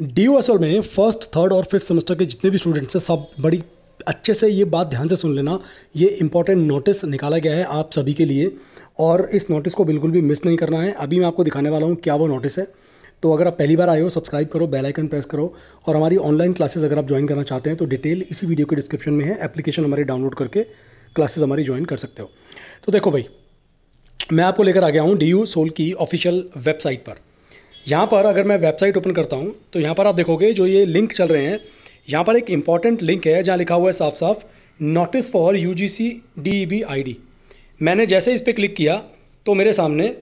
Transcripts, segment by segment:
D U में first third और fifth semester के जितने भी स्टूडेंट्स हैं सब बड़ी अच्छे से ये बात ध्यान से सुन लेना ये इंपॉर्टेंट नोटिस निकाला गया है आप सभी के लिए और इस नोटिस को बिल्कुल भी मिस नहीं करना है अभी मैं आपको दिखाने वाला हूँ क्या वो नोटिस है तो अगर आप पहली बार आए हो सब्सक्राइब करो बेल आइकन प्रेस करो और हमारी ऑनलाइन क्लासेस अगर आप ज्वाइन करना चाहते हैं तो डिटेल इसी वीडियो के डिस्क्रिप्शन में है एप्लीकेशन हमारी डाउनलोड करके क्लासेस हमारी ज्वाइन कर सकते हो तो देखो भाई मैं आपको लेकर आ गया हूँ डी यू सोल की ऑफिशियल वेबसाइट पर यहाँ पर अगर मैं वेबसाइट ओपन करता हूँ तो यहाँ पर आप देखोगे जो ये लिंक चल रहे हैं यहाँ पर एक इंपॉर्टेंट लिंक है जहाँ लिखा हुआ है साफ साफ notice for U G C D E B I D मैंने जैसे इस पर क्लिक किया तो मेरे सामने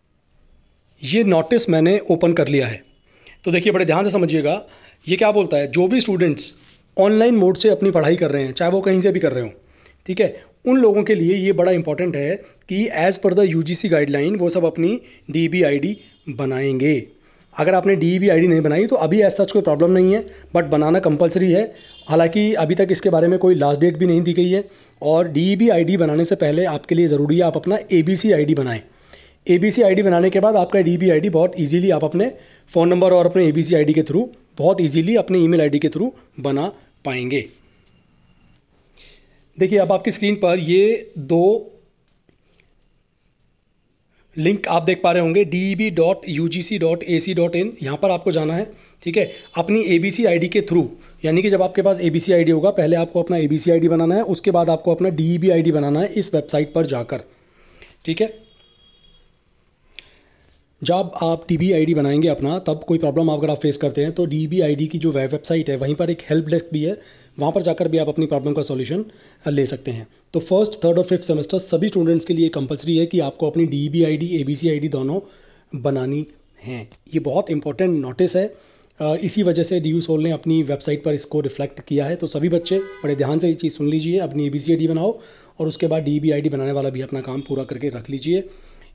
ये नोटिस मैंने ओपन कर लिया है तो देखिए बड़े ध्यान से समझिएगा ये क्या बोलता है जो भी स्टूडेंट्स ऑनलाइन मोड से अपनी पढ़ाई कर रहे हैं चाहे वो कहीं से भी कर रहे हों ठीक है उन लोगों के लिए ये बड़ा इंपॉर्टेंट है कि as per the you guideline वो सब अपनी डी बी आई डी बनाएंगे अगर आपने डी बी आई नहीं बनाई तो अभी ऐसा कोई प्रॉब्लम नहीं है बट बनाना कंपलसरी है हालांकि अभी तक इसके बारे में कोई लास्ट डेट भी नहीं दी गई है और डी बी आई बनाने से पहले आपके लिए ज़रूरी है आप अपना A B C I D A B C I D बनाने के बाद आपका डी बी आई डी बहुत ईजिली आप अपने फ़ोन नंबर और अपने A B C I D के थ्रू बहुत ईजिली अपने ई मेल आई डी के थ्रू बना पाएंगे देखिए अब आपकी स्क्रीन पर ये दो लिंक आप देख पा रहे होंगे D B dot U G C dot A C dot in यहाँ पर आपको जाना है ठीक है अपनी A B C I D के थ्रू यानी कि जब आपके पास ए बी सी आई डी होगा पहले आपको अपना A B C I D बनाना है उसके बाद आपको अपना डी बी आई डी बनाना है इस वेबसाइट पर जाकर ठीक है जब आप डी बी आई डी बनाएंगे अपना तब कोई प्रॉब्लम अगर आप फेस करते हैं तो डी बी आई डी की जो वेबसाइट है वहीं पर एक हेल्प डेस्क भी है वहाँ पर जाकर भी आप अपनी प्रॉब्लम का सॉल्यूशन ले सकते हैं तो फर्स्ट थर्ड और फिफ्थ सेमेस्टर सभी स्टूडेंट्स के लिए कंपलसरी है कि आपको अपनी D B I D A B C I D दोनों बनानी हैं ये बहुत इंपॉर्टेंट नोटिस है इसी वजह से डी यू सोल ने अपनी वेबसाइट पर इसको रिफ्लेक्ट किया है तो सभी बच्चे बड़े ध्यान से ये चीज़ सुन लीजिए अपनी A B C I D बनाओ और उसके बाद डी बी आई डी बनाने वाला भी अपना काम पूरा करके रख लीजिए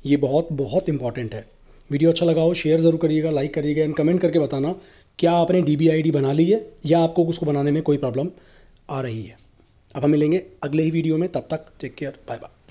ये बहुत बहुत इंपॉर्टेंट है वीडियो अच्छा लगा हो शेयर ज़रूर करिएगा लाइक करिएगा एंड कमेंट करके बताना क्या आपने डी बी आई डी बना ली है या आपको उसको बनाने में कोई प्रॉब्लम आ रही है अब हम मिलेंगे अगले ही वीडियो में तब तक टेक केयर बाय बाय